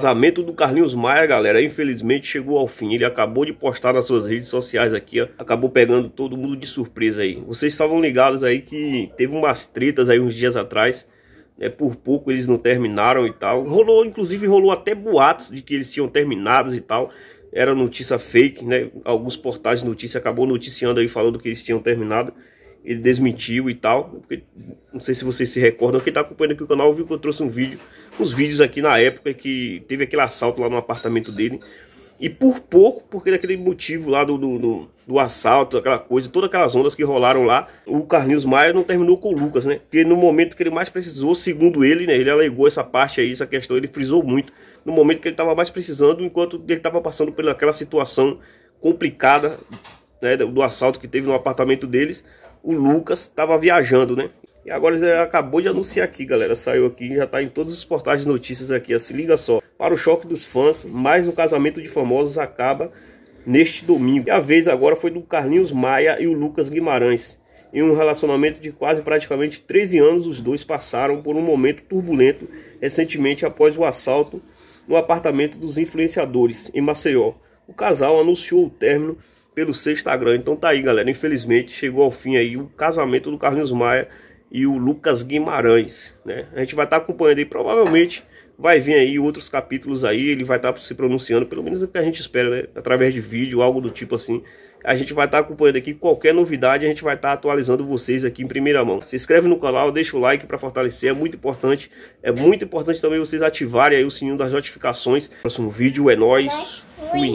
O casamento do Carlinhos Maia, galera, infelizmente chegou ao fim. Ele acabou de postar nas suas redes sociais aqui, ó. Acabou pegando todo mundo de surpresa aí. Vocês estavam ligados aí que teve umas tretas aí uns dias atrás. Né? Por pouco eles não terminaram e tal. Rolou, inclusive, rolou até boatos de que eles tinham terminados e tal. Era notícia fake, né? Alguns portais de notícia acabou noticiando aí falando que eles tinham terminado ele desmentiu e tal. Porque, não sei se vocês se recordam, quem está acompanhando aqui o canal viu que eu trouxe um vídeo, uns vídeos aqui na época que teve aquele assalto lá no apartamento dele. E por pouco, porque daquele motivo lá do, do, do, do assalto, aquela coisa, todas aquelas ondas que rolaram lá, o Carlinhos Maia não terminou com o Lucas, né? Porque no momento que ele mais precisou, segundo ele, né? Ele alegou essa parte aí, essa questão, ele frisou muito. No momento que ele estava mais precisando, enquanto ele estava passando pela aquela situação complicada né, do assalto que teve no apartamento deles, o Lucas estava viajando, né? E agora ele acabou de anunciar aqui, galera. Saiu aqui, já está em todos os portais de notícias aqui. Ó. Se liga só. Para o choque dos fãs, mais um casamento de famosos acaba neste domingo. E a vez agora foi do Carlinhos Maia e o Lucas Guimarães. Em um relacionamento de quase praticamente 13 anos, os dois passaram por um momento turbulento recentemente após o assalto no apartamento dos influenciadores em Maceió. O casal anunciou o término pelo seu Instagram, Então tá aí, galera. Infelizmente chegou ao fim aí o casamento do Carlinhos Maia e o Lucas Guimarães, né? A gente vai estar tá acompanhando aí, provavelmente vai vir aí outros capítulos aí, ele vai estar tá se pronunciando, pelo menos é o que a gente espera, né? Através de vídeo, algo do tipo assim. A gente vai estar tá acompanhando aqui qualquer novidade, a gente vai estar tá atualizando vocês aqui em primeira mão. Se inscreve no canal, deixa o like para fortalecer, é muito importante. É muito importante também vocês ativarem aí o sininho das notificações. Próximo vídeo é nós. Fui.